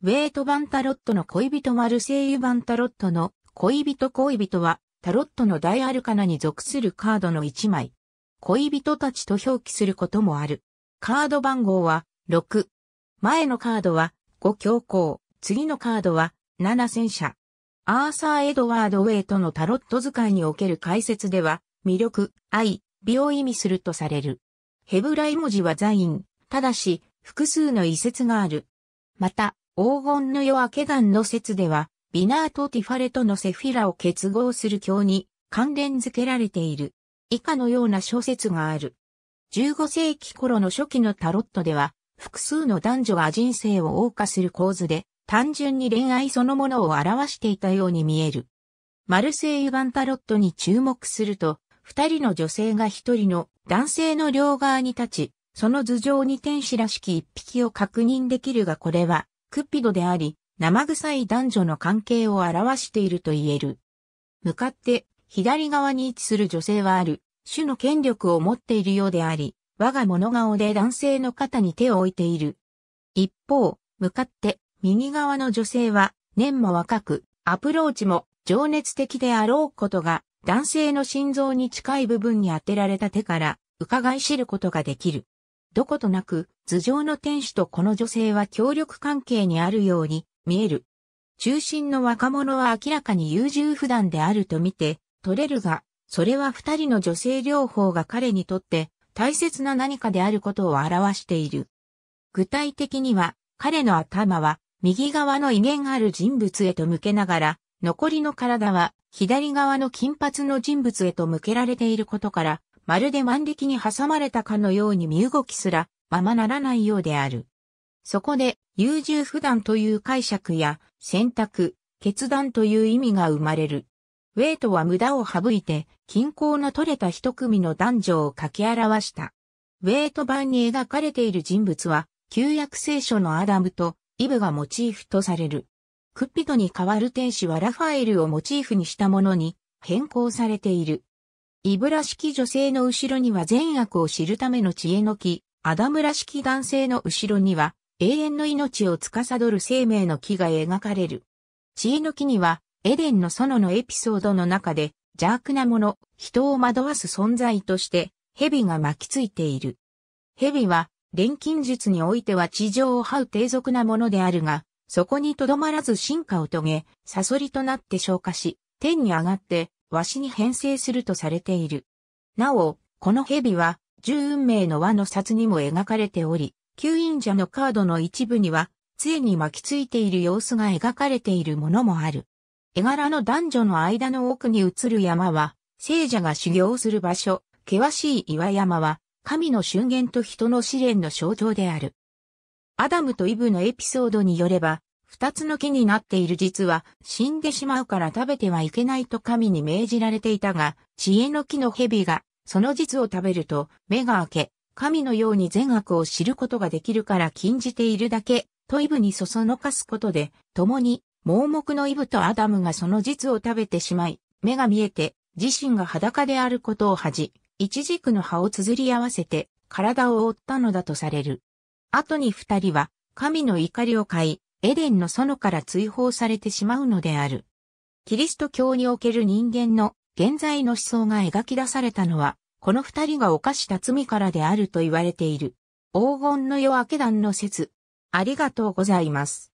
ウェイト・版タロットの恋人マルセイユ版タロットの恋人恋人はタロットの大アルカナに属するカードの1枚。恋人たちと表記することもある。カード番号は6。前のカードは5強行。次のカードは7戦車。アーサー・エドワード・ウェイトのタロット使いにおける解説では、魅力、愛、美を意味するとされる。ヘブライ文字はザイン、ただし、複数の遺説がある。また、黄金の夜明け団の説では、ビナーとティファレとのセフィラを結合する教に関連付けられている。以下のような諸説がある。15世紀頃の初期のタロットでは、複数の男女が人生を謳歌する構図で、単純に恋愛そのものを表していたように見える。マルセイユ版タロットに注目すると、二人の女性が一人の男性の両側に立ち、その頭上に天使らしき一匹を確認できるがこれはクッピドであり、生臭い男女の関係を表していると言える。向かって、左側に位置する女性はある、種の権力を持っているようであり、我が物顔で男性の肩に手を置いている。一方、向かって、右側の女性は、年も若く、アプローチも情熱的であろうことが、男性の心臓に近い部分に当てられた手から、伺い知ることができる。どことなく、頭上の天使とこの女性は協力関係にあるように見える。中心の若者は明らかに優柔不断であると見て、取れるが、それは二人の女性療法が彼にとって大切な何かであることを表している。具体的には、彼の頭は右側の威厳ある人物へと向けながら、残りの体は左側の金髪の人物へと向けられていることから、まるで万力に挟まれたかのように身動きすらままならないようである。そこで、優柔不断という解釈や、選択、決断という意味が生まれる。ウェイトは無駄を省いて、均衡の取れた一組の男女を書き表した。ウェイト版に描かれている人物は、旧約聖書のアダムとイブがモチーフとされる。クッピトに代わる天使はラファエルをモチーフにしたものに変更されている。イブラ式女性の後ろには善悪を知るための知恵の木、アダムら式男性の後ろには、永遠の命を司る生命の木が描かれる。知恵の木には、エデンの園のエピソードの中で、邪悪なもの、人を惑わす存在として、蛇が巻きついている。蛇は、錬金術においては地上を這う低俗なものであるが、そこにとどまらず進化を遂げ、サソリとなって消化し、天に上がって、ワシに編成するとされている。なお、この蛇は、十運命の輪の札にも描かれており、吸引者のカードの一部には、杖に巻きついている様子が描かれているものもある。絵柄の男女の間の奥に映る山は、聖者が修行する場所、険しい岩山は、神の峻厳と人の試練の象徴である。アダムとイブのエピソードによれば、二つの木になっている実は死んでしまうから食べてはいけないと神に命じられていたが、知恵の木の蛇がその実を食べると目が開け、神のように善悪を知ることができるから禁じているだけ、とイブにそそのかすことで、共に盲目のイブとアダムがその実を食べてしまい、目が見えて自身が裸であることを恥じ、一軸の葉を綴り合わせて体を覆ったのだとされる。後に二人は神の怒りを買い、エデンの園から追放されてしまうのである。キリスト教における人間の現在の思想が描き出されたのは、この二人が犯した罪からであると言われている。黄金の夜明け団の説。ありがとうございます。